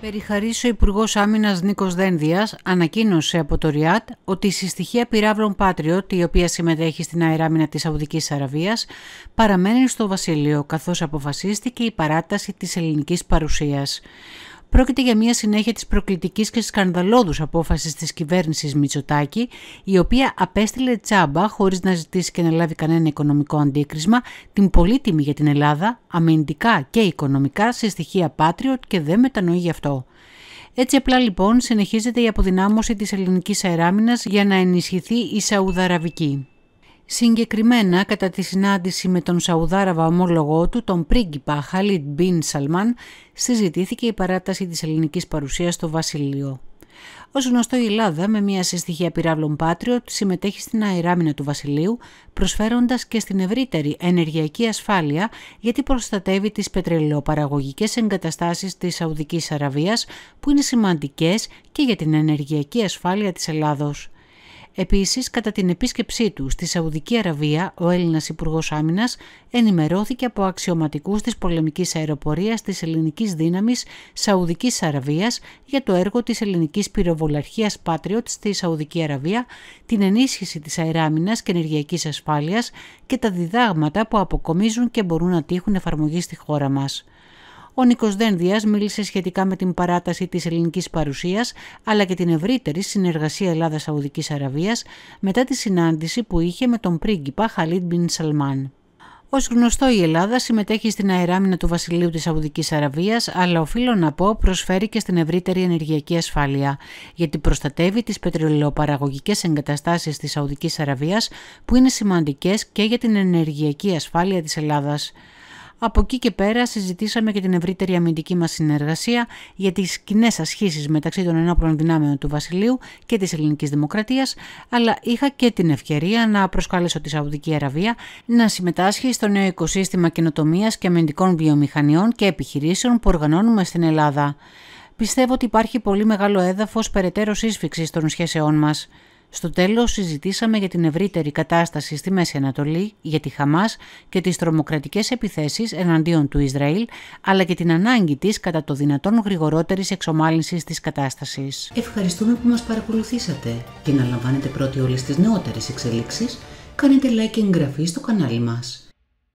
Περιχαρίσω ο Υπουργός Άμυνας Νίκος Δένδιας ανακοίνωσε από το ΡΙΑΤ ότι η συστοιχία πυράβλων Patriot, η οποία συμμετέχει στην αεράμινα της Σαουδικής Αραβίας, παραμένει στο βασίλειο, καθώς αποφασίστηκε η παράταση της ελληνικής παρουσίας πρόκειται για μια συνέχεια της προκλητικής και σκανδαλώδους απόφασης της κυβέρνησης Μητσοτάκη, η οποία απέστειλε τσάμπα χωρίς να ζητήσει και να λάβει κανένα οικονομικό αντίκρισμα την πολύτιμη για την Ελλάδα, αμυντικά και οικονομικά σε στοιχεία Patriot και δεν μετανοεί γι' αυτό. Έτσι απλά λοιπόν συνεχίζεται η αποδυνάμωση της ελληνικής αεράμινας για να ενισχυθεί η Σαουδαραβική. Συγκεκριμένα, κατά τη συνάντηση με τον Σαουδάραβα ομόλογό του, τον πρίγκιπα Χαλίτ Μπιν Σαλμάν, συζητήθηκε η παράταση της ελληνικής παρουσίας στο βασιλείο. Ως γνωστό η Ελλάδα με μια συστοιχεία πυράβλων Πάτριο συμμετέχει στην αεράμινα του Βασιλείου προσφέροντας και στην ευρύτερη ενεργειακή ασφάλεια γιατί προστατεύει τις πετρελαιοπαραγωγικές εγκαταστάσεις της Σαουδικής Αραβίας που είναι σημαντικές και για την ενεργειακή ασφάλεια της Ελλάδος. Επίσης, κατά την επίσκεψή του στη Σαουδική Αραβία, ο Έλληνας Υπουργός Άμυνας ενημερώθηκε από αξιωματικούς της Πολεμικής αεροπορίας της ελληνικής δύναμης σαουδικής Αραβίας για το έργο της ελληνικής Πυροβολαρχίας Patriot στη Σαουδική Αραβία, την ενίσχυση της αεράμυνας και ενεργειακής ασφάλειας και τα διδάγματα που αποκομίζουν και μπορούν να τύχουν εφαρμογή στη χώρα μας ο Νίκος Δένδιας μίλησε σχετικά με την παράταση της ελληνικής παρουσίας αλλά και την ευρύτερη συνεργασία Ελλάδα-Σαουδικής Αραβίας μετά τη συνάντηση που είχε με τον πρίγκιπα Χαλίτ Μπιν Σαλμάν. Ως γνωστό, η Ελλάδα συμμετέχει στην αεράμινα του Βασιλείου της Σαουδικής Αραβίας, αλλά οφείλω να πω προσφέρει και στην ευρύτερη ενεργειακή ασφάλεια, γιατί προστατεύει τις πετρελαιοπαραγωγικές εγκαταστάσεις της Σαουδικής Αραβίας, που είναι σημαντικές και για την ενεργειακή ασφάλεια της Ελλάδας. Από εκεί και πέρα συζητήσαμε και την ευρύτερη αμυντική μας συνεργασία για τις κοινές ασχήσεις μεταξύ των ενόπλων δυνάμεων του Βασιλείου και της Ελληνικής Δημοκρατίας, αλλά είχα και την ευκαιρία να προσκαλέσω τη Σαουδική Αραβία να συμμετάσχει στο νέο οικοσύστημα καινοτομίας και αμυντικών βιομηχανιών και επιχειρήσεων που οργανώνουμε στην Ελλάδα. Πιστεύω ότι υπάρχει πολύ μεγάλο έδαφος περαιτέρω σύσφυξης των σχέσεών μας. Στο τέλος συζητήσαμε για την ευρύτερη κατάσταση στη Μέση Ανατολή, για τη Χαμάς και τις τρομοκρατικές επιθέσεις εναντίον του Ισραήλ, αλλά και την ανάγκη της κατά το δυνατόν γρηγορότερης εξομάλυνσης της κατάστασης. Ευχαριστούμε που μας παρακολουθήσατε και να λαμβάνετε πρώτοι όλες τις νεότερες εξελίξεις κάνετε like και εγγραφή στο κανάλι μας.